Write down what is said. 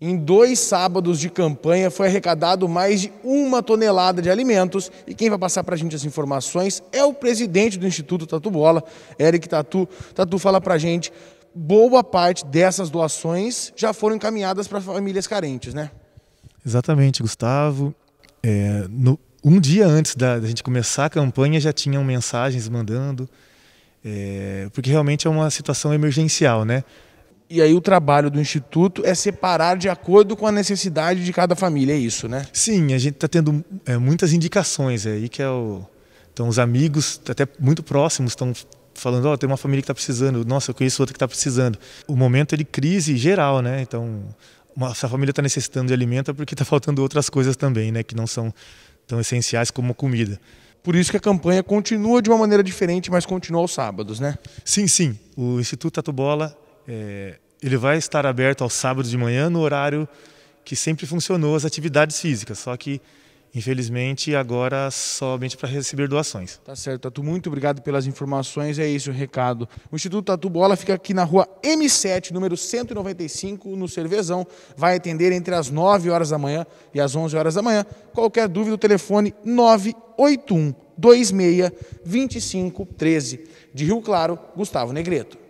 Em dois sábados de campanha foi arrecadado mais de uma tonelada de alimentos. E quem vai passar para a gente as informações é o presidente do Instituto Tatu Bola, Eric Tatu. Tatu fala para a gente, boa parte dessas doações já foram encaminhadas para famílias carentes, né? Exatamente, Gustavo. É, no, um dia antes da, da, gente começar a campanha já tinham mensagens mandando, é, porque realmente é uma situação emergencial, né? E aí o trabalho do Instituto é separar de acordo com a necessidade de cada família, é isso, né? Sim, a gente está tendo é, muitas indicações aí, que é o... Então os amigos, até muito próximos, estão falando, ó, oh, tem uma família que está precisando, nossa, eu conheço outra que está precisando. O momento é de crise geral, né? Então, uma, a família está necessitando de alimento é porque está faltando outras coisas também, né? Que não são tão essenciais como a comida. Por isso que a campanha continua de uma maneira diferente, mas continua aos sábados, né? Sim, sim. O Instituto Tatu Bola é, ele vai estar aberto aos sábados de manhã no horário que sempre funcionou as atividades físicas, só que infelizmente agora somente para receber doações. Tá certo, Tatu, muito obrigado pelas informações, é isso o recado. O Instituto Tatu Bola fica aqui na rua M7, número 195, no Cervezão, vai atender entre as 9 horas da manhã e as 11 horas da manhã. Qualquer dúvida, o telefone 981 26 25 13. De Rio Claro, Gustavo Negreto.